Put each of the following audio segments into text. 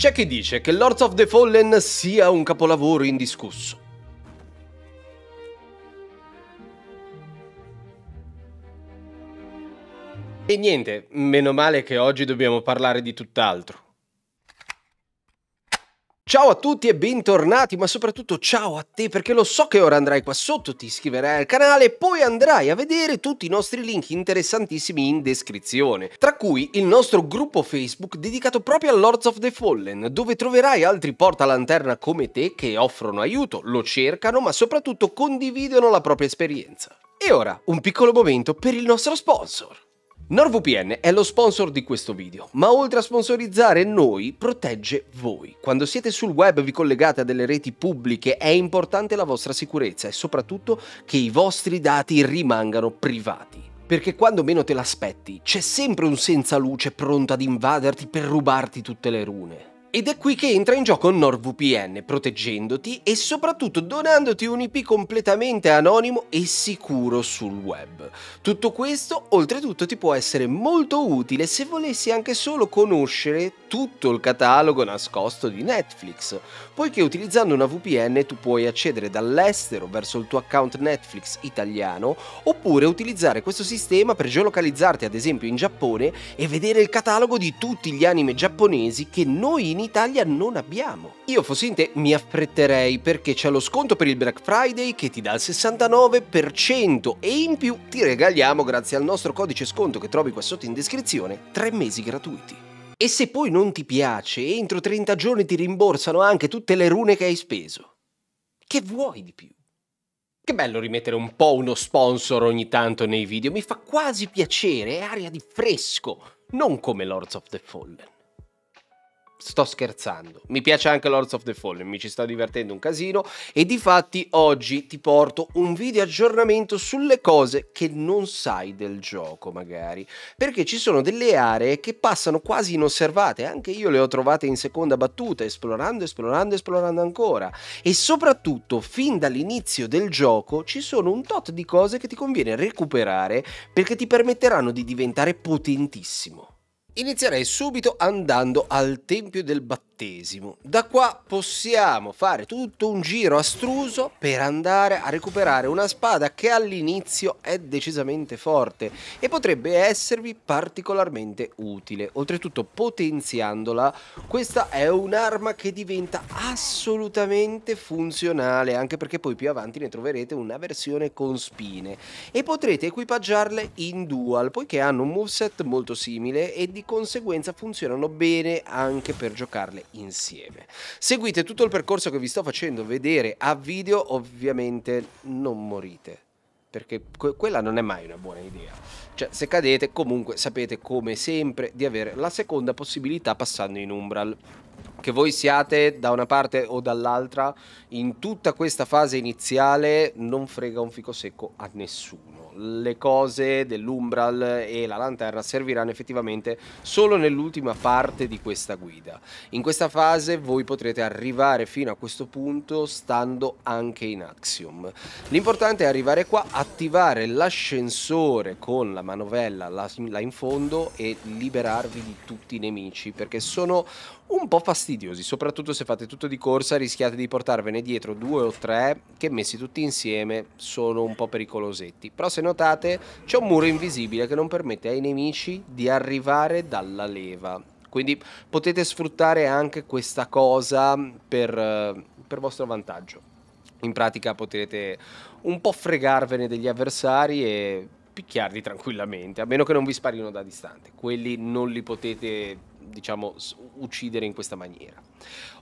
C'è chi dice che Lords of the Fallen sia un capolavoro indiscusso. E niente, meno male che oggi dobbiamo parlare di tutt'altro. Ciao a tutti e bentornati, ma soprattutto ciao a te perché lo so che ora andrai qua sotto, ti iscriverai al canale e poi andrai a vedere tutti i nostri link interessantissimi in descrizione, tra cui il nostro gruppo Facebook dedicato proprio a Lords of the Fallen, dove troverai altri portalanterna come te che offrono aiuto, lo cercano, ma soprattutto condividono la propria esperienza. E ora, un piccolo momento per il nostro sponsor. NordVPN è lo sponsor di questo video, ma oltre a sponsorizzare noi, protegge voi. Quando siete sul web e vi collegate a delle reti pubbliche è importante la vostra sicurezza e soprattutto che i vostri dati rimangano privati perché quando meno te l'aspetti c'è sempre un senza luce pronto ad invaderti per rubarti tutte le rune. Ed è qui che entra in gioco NordVPN, proteggendoti e soprattutto donandoti un IP completamente anonimo e sicuro sul web. Tutto questo, oltretutto, ti può essere molto utile se volessi anche solo conoscere tutto il catalogo nascosto di Netflix, poiché utilizzando una VPN tu puoi accedere dall'estero verso il tuo account Netflix italiano, oppure utilizzare questo sistema per geolocalizzarti ad esempio in Giappone e vedere il catalogo di tutti gli anime giapponesi che noi in Italia non abbiamo. Io fossi in te mi affretterei perché c'è lo sconto per il Black Friday che ti dà il 69% e in più ti regaliamo grazie al nostro codice sconto che trovi qua sotto in descrizione 3 mesi gratuiti. E se poi non ti piace, entro 30 giorni ti rimborsano anche tutte le rune che hai speso. Che vuoi di più? Che bello rimettere un po' uno sponsor ogni tanto nei video, mi fa quasi piacere, è aria di fresco, non come Lords of the Fallen sto scherzando. Mi piace anche Lords of the Fallen, mi ci sto divertendo un casino e di fatti oggi ti porto un video aggiornamento sulle cose che non sai del gioco magari, perché ci sono delle aree che passano quasi inosservate, anche io le ho trovate in seconda battuta, esplorando, esplorando, esplorando ancora e soprattutto fin dall'inizio del gioco ci sono un tot di cose che ti conviene recuperare perché ti permetteranno di diventare potentissimo. Inizierei subito andando al Tempio del Battesimo ventesimo. Da qua possiamo fare tutto un giro astruso per andare a recuperare una spada che all'inizio è decisamente forte e potrebbe esservi particolarmente utile. Oltretutto potenziandola questa è un'arma che diventa assolutamente funzionale anche perché poi più avanti ne troverete una versione con spine e potrete equipaggiarle in dual poiché hanno un moveset molto simile e di conseguenza funzionano bene anche per giocarle insieme. Seguite tutto il percorso che vi sto facendo vedere a video, ovviamente non morite perché que- quella non è mai una buona idea. Cioè, se cadete, comunque sapete come sempre di avere la seconda possibilità passando in Umbral che voi siate da una parte o dall'altra in tutta questa fase iniziale non frega un fico secco a nessuno. Le cose dell'Umbral e la lanterna serviranno effettivamente solo nell'ultima parte di questa guida. In questa fase voi potrete arrivare fino a questo punto stando anche in Axiom. L'importante è arrivare qua, attivare l'ascensore con la manovella là in fondo e liberarvi di tutti i nemici perché sono un po' fastidiosi fastidiosi, soprattutto se fate tutto di corsa rischiate di portarvene dietro due o tre che messi tutti insieme sono un po' pericolosetti. Però se notate c'è un muro invisibile che non permette ai nemici di arrivare dalla leva. Quindi potete sfruttare anche questa cosa per, eh, per vostro vantaggio. In pratica potrete un po' fregarvene degli avversari e picchiarli tranquillamente, a meno che non vi sparino da distante. Quelli non li potete diciamo, uccidere in questa maniera.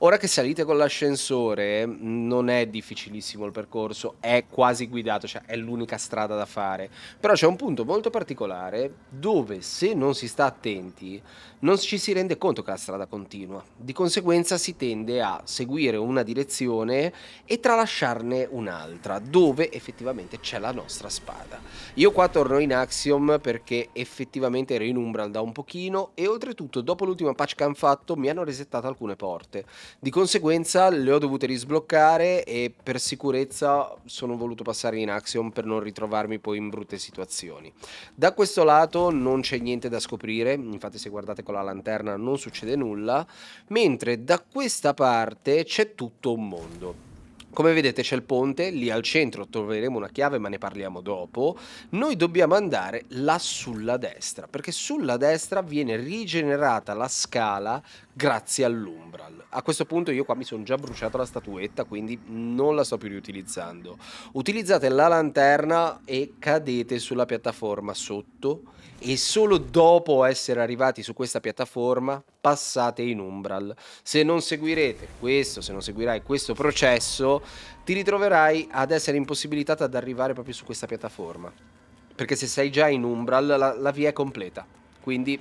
Ora che salite con l'ascensore non è difficilissimo il percorso, è quasi guidato, cioè è l'unica strada da fare. Però c'è un punto molto particolare dove se non si sta attenti non ci si rende conto che la strada continua. Di conseguenza si tende a seguire una direzione e tralasciarne un'altra dove effettivamente c'è la nostra spada. Io qua torno in Axiom perché effettivamente ero in Umbral da un pochino e oltretutto dopo l'ultima patch che hanno fatto mi hanno resettato alcune porte morte. Di conseguenza le ho dovute risbloccare e per sicurezza sono voluto passare in Axiom per non ritrovarmi poi in brutte situazioni. Da questo lato non c'è niente da scoprire, infatti se guardate con la lanterna non succede nulla, mentre da questa parte c'è tutto un mondo. Come vedete c'è il ponte, lì al centro troveremo una chiave ma ne parliamo dopo. Noi dobbiamo andare là sulla destra, perché sulla destra viene rigenerata la scala grazie all'Umbral. A questo punto io qua mi sono già bruciato la statuetta, quindi non la sto più riutilizzando. Utilizzate la lanterna e cadete sulla piattaforma sotto e solo dopo essere arrivati su questa piattaforma passate in Umbral. Se non seguirete questo, se non seguirai questo processo, ti ritroverai ad essere impossibilitato ad arrivare proprio su questa piattaforma. Perché se sei già in Umbral la, la via è completa. Quindi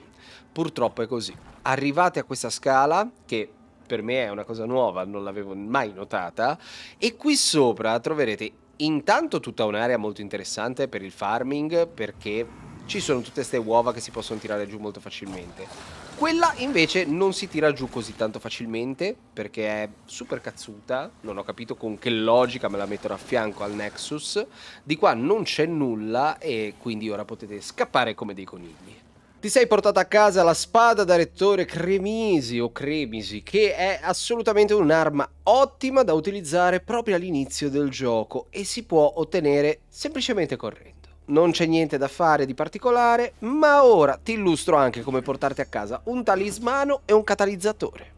purtroppo è così arrivate a questa scala che per me è una cosa nuova, non l'avevo mai notata e qui sopra troverete intanto tutta un'area molto interessante per il farming perché ci sono tutte queste uova che si possono tirare giù molto facilmente. Quella invece non si tira giù così tanto facilmente perché è super cazzuta, non ho capito con che logica me la mettono a fianco al Nexus. Di qua non c'è nulla e quindi ora potete scappare come dei conigli. Ti sei portata a casa la spada da rettore Cremisi o Cremisi, che è assolutamente un'arma ottima da utilizzare proprio all'inizio del gioco e si può ottenere semplicemente correndo. Non c'è niente da fare di particolare, ma ora ti illustro anche come portarti a casa un talismano e un catalizzatore.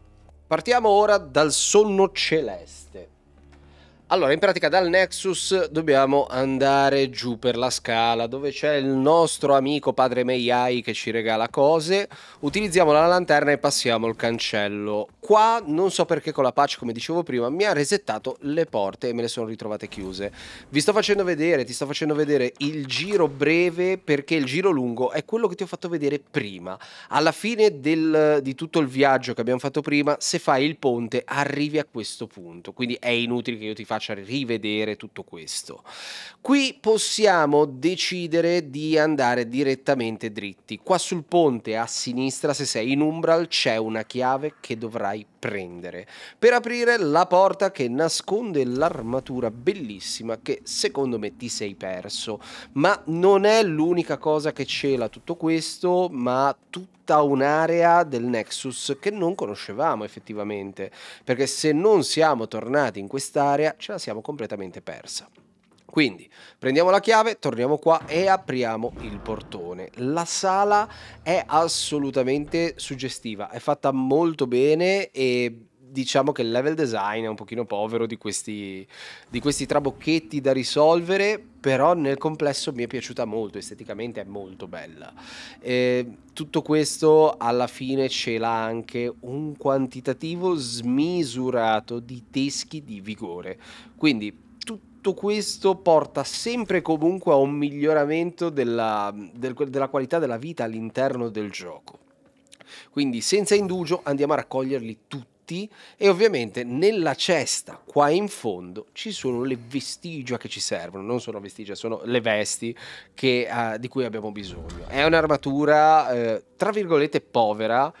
Partiamo ora dal sonno celeste. Allora, in pratica dal Nexus dobbiamo andare giù per la scala dove c'è il nostro amico padre Meiai che ci regala cose. Utilizziamo la lanterna e passiamo il cancello. Qua non so perché con la patch, come dicevo prima, mi ha resettato le porte e me le sono ritrovate chiuse. Vi sto facendo vedere, ti sto facendo vedere il giro breve perché il giro lungo è quello che ti ho fatto vedere prima. Alla fine del, di tutto il viaggio che abbiamo fatto prima, se fai il ponte arrivi a questo punto. Quindi è inutile che io ti faccia faccia rivedere tutto questo. Qui possiamo decidere di andare direttamente dritti. Qua sul ponte a sinistra, se sei in Umbral, c'è una chiave che dovrai prendere per aprire la porta che nasconde l'armatura bellissima che secondo me ti sei perso. Ma non è l'unica cosa che cela tutto questo, ma tutto tutta un'area del Nexus che non conoscevamo effettivamente, perché se non siamo tornati in quest'area ce la siamo completamente persa. Quindi prendiamo la chiave, torniamo qua e apriamo il portone. La sala è assolutamente suggestiva, è fatta molto bene e diciamo che il level design è un pochino povero di questi, di questi trabocchetti da risolvere, però nel complesso mi è piaciuta molto, esteticamente è molto bella. E tutto questo alla fine ce l'ha anche un quantitativo smisurato di teschi di vigore, quindi tutto questo porta sempre comunque a un miglioramento della, del, della qualità della vita all'interno del gioco. Quindi senza indugio andiamo a raccoglierli tutti tutti e ovviamente nella cesta qua in fondo ci sono le vestigia che ci servono, non sono vestigia, sono le vesti che, uh, di cui abbiamo bisogno. È un'armatura uh, tra virgolette povera,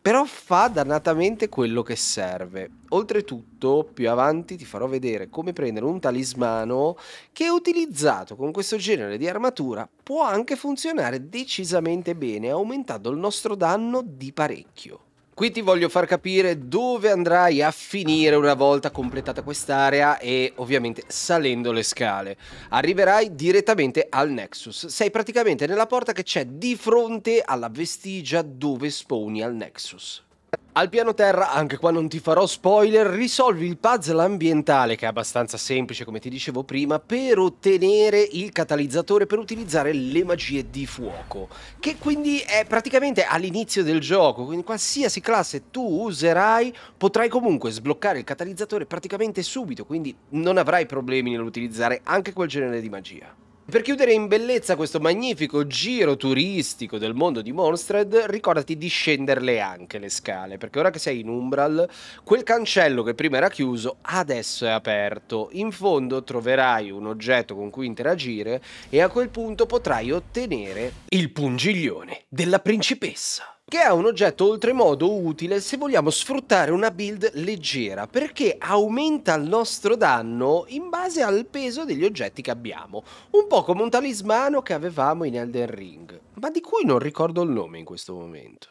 però fa dannatamente quello che serve. Oltretutto, più avanti ti farò vedere come prendere un talismano che utilizzato con questo genere di armatura può anche funzionare decisamente bene, aumentando il nostro danno di parecchio. Qui ti voglio far capire dove andrai a finire una volta completata quest'area e ovviamente salendo le scale. Arriverai direttamente al Nexus. Sei praticamente nella porta che c'è di fronte alla vestigia dove spawni al Nexus. Al piano terra, anche qua non ti farò spoiler, risolvi il puzzle ambientale che è abbastanza semplice come ti dicevo prima per ottenere il catalizzatore per utilizzare le magie di fuoco che quindi è praticamente all'inizio del gioco, quindi qualsiasi classe tu userai potrai comunque sbloccare il catalizzatore praticamente subito quindi non avrai problemi nell'utilizzare anche quel genere di magia. Per chiudere in bellezza questo magnifico giro turistico del mondo di Monstred, ricordati di scenderle anche le scale, perché ora che sei in Umbral, quel cancello che prima era chiuso adesso è aperto. In fondo troverai un oggetto con cui interagire e a quel punto potrai ottenere il pungiglione della principessa che è un oggetto oltremodo utile se vogliamo sfruttare una build leggera, perché aumenta il nostro danno in base al peso degli oggetti che abbiamo, un po' come un talismano che avevamo in Elden Ring, ma di cui non ricordo il nome in questo momento.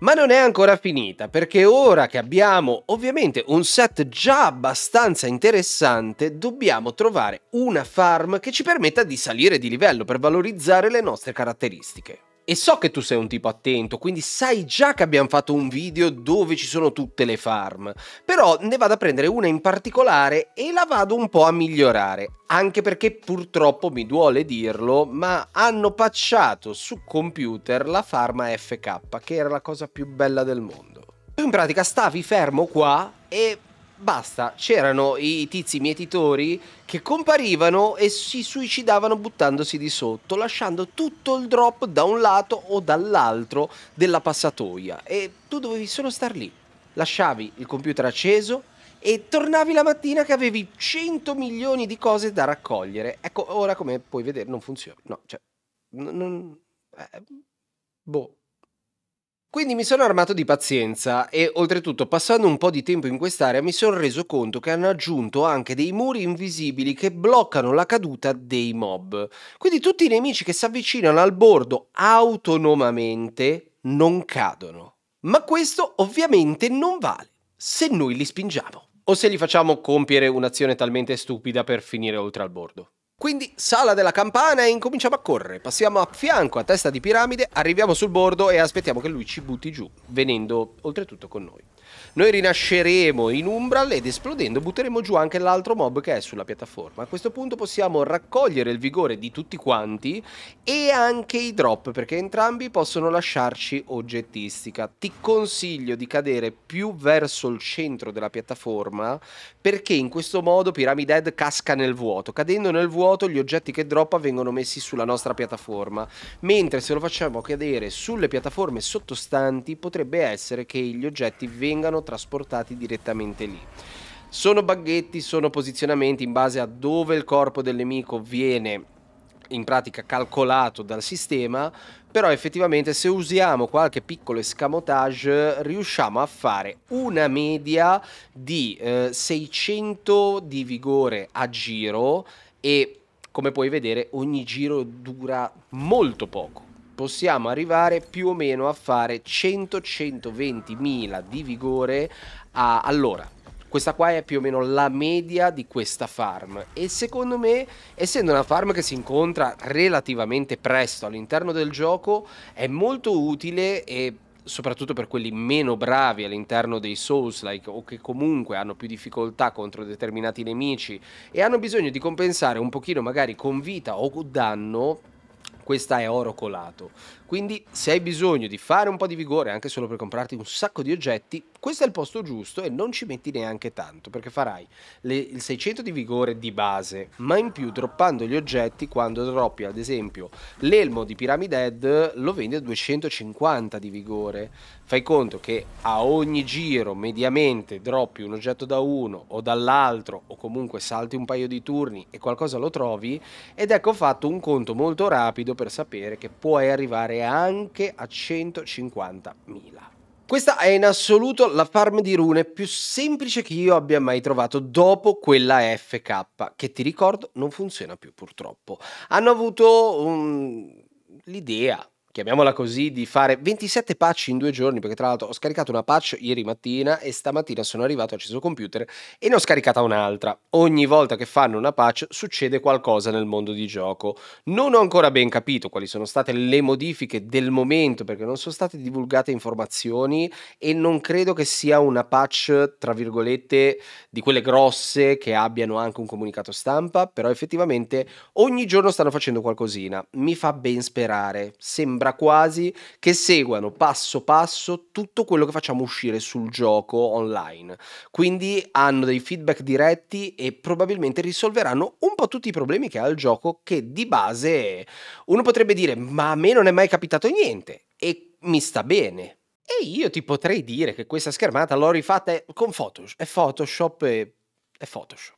Ma non è ancora finita, perché ora che abbiamo ovviamente un set già abbastanza interessante, dobbiamo trovare una farm che ci permetta di salire di livello per valorizzare le nostre caratteristiche e so che tu sei un tipo attento, quindi sai già che abbiamo fatto un video dove ci sono tutte le farm, però ne vado a prendere una in particolare e la vado un po' a migliorare, anche perché purtroppo mi duole dirlo, ma hanno patchato su computer la farm FK, che era la cosa più bella del mondo. Tu in pratica stavi fermo qua e basta, c'erano i tizi mietitori che comparivano e si suicidavano buttandosi di sotto, lasciando tutto il drop da un lato o dall'altro della passatoia e tu dovevi solo star lì. Lasciavi il computer acceso e tornavi la mattina che avevi 100 milioni di cose da raccogliere. Ecco, ora come puoi vedere non funziona. No, cioè... Non, non eh, boh. Quindi mi sono armato di pazienza e oltretutto passando un po' di tempo in quest'area mi sono reso conto che hanno aggiunto anche dei muri invisibili che bloccano la caduta dei mob. Quindi tutti i nemici che si avvicinano al bordo autonomamente non cadono. Ma questo ovviamente non vale se noi li spingiamo o se li facciamo compiere un'azione talmente stupida per finire oltre al bordo. Quindi sala della campana e incominciamo a correre. Passiamo a fianco a testa di piramide, arriviamo sul bordo e aspettiamo che lui ci butti giù, venendo oltretutto con noi. Noi rinasceremo in Umbral ed esplodendo butteremo giù anche l'altro mob che è sulla piattaforma. A questo punto possiamo raccogliere il vigore di tutti quanti e anche i drop perché entrambi possono lasciarci oggettistica. Ti consiglio di cadere più verso il centro della piattaforma perché in questo modo Pyramid casca nel vuoto. Cadendo nel vuoto gli oggetti che droppa vengono messi sulla nostra piattaforma, mentre se lo facciamo cadere sulle piattaforme sottostanti potrebbe essere che gli oggetti vengano trasportati direttamente lì. Sono baghetti, sono posizionamenti in base a dove il corpo del nemico viene in pratica calcolato dal sistema, però effettivamente se usiamo qualche piccolo escamotage riusciamo a fare una media di eh, 600 di vigore a giro e come puoi vedere ogni giro dura molto poco possiamo arrivare più o meno a fare 100 120000 di vigore a, all'ora. Questa qua è più o meno la media di questa farm e secondo me, essendo una farm che si incontra relativamente presto all'interno del gioco, è molto utile e soprattutto per quelli meno bravi all'interno dei Souls like o che comunque hanno più difficoltà contro determinati nemici e hanno bisogno di compensare un pochino magari con vita o con danno questa è oro colato. Quindi se hai bisogno di fare un po' di vigore anche solo per comprarti un sacco di oggetti, questo è il posto giusto e non ci metti neanche tanto perché farai le, il 600 di vigore di base, ma in più droppando gli oggetti quando droppi ad esempio l'elmo di Pyramid Head lo vendi a 250 di vigore. Fai conto che a ogni giro mediamente droppi un oggetto da uno o dall'altro o comunque salti un paio di turni e qualcosa lo trovi ed ecco fatto un conto molto rapido per sapere che puoi arrivare anche a 150.000. Questa è in assoluto la farm di rune più semplice che io abbia mai trovato dopo quella FK, che ti ricordo non funziona più purtroppo. Hanno avuto un... Mm, l'idea chiamiamola così, di fare 27 patch in due giorni, perché tra l'altro ho scaricato una patch ieri mattina e stamattina sono arrivato, ho acceso il computer e ne ho scaricata un'altra. Ogni volta che fanno una patch succede qualcosa nel mondo di gioco. Non ho ancora ben capito quali sono state le modifiche del momento, perché non sono state divulgate informazioni e non credo che sia una patch, tra virgolette, di quelle grosse che abbiano anche un comunicato stampa, però effettivamente ogni giorno stanno facendo qualcosina. Mi fa ben sperare, sembra sembra quasi che seguano passo passo tutto quello che facciamo uscire sul gioco online. Quindi hanno dei feedback diretti e probabilmente risolveranno un po' tutti i problemi che ha il gioco che di base uno potrebbe dire ma a me non è mai capitato niente e mi sta bene, e io ti potrei dire che questa schermata l'ho rifatta con Photoshop, è Photoshop e è Photoshop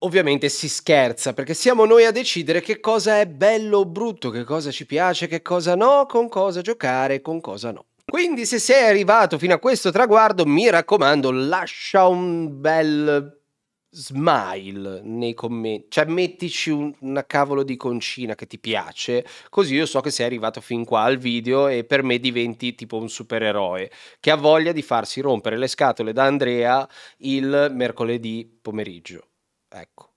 ovviamente si scherza perché siamo noi a decidere che cosa è bello o brutto, che cosa ci piace, che cosa no, con cosa giocare, con cosa no. Quindi se sei arrivato fino a questo traguardo, mi raccomando, lascia un bel smile nei commenti, cioè mettici un, una cavolo di concina che ti piace, così io so che sei arrivato fin qua al video e per me diventi tipo un supereroe che ha voglia di farsi rompere le scatole da Andrea il mercoledì pomeriggio. Ecco.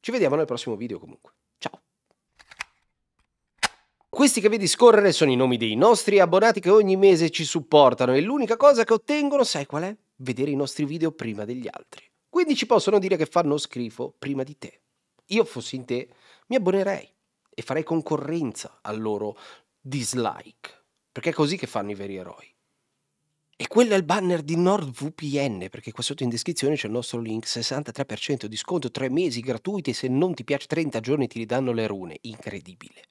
Ci vediamo nel prossimo video comunque. Ciao. Questi che vedi scorrere sono i nomi dei nostri abbonati che ogni mese ci supportano e l'unica cosa che ottengono, sai qual è? Vedere i nostri video prima degli altri. Quindi ci possono dire che fanno scrifo prima di te. Io fossi in te, mi abbonerei e farei concorrenza al loro dislike, perché è così che fanno i veri eroi. E quello è il banner di NordVPN, perché qua sotto in descrizione c'è il nostro link, 63% di sconto, 3 mesi gratuiti, se non ti piace 30 giorni ti ridanno le rune, incredibile.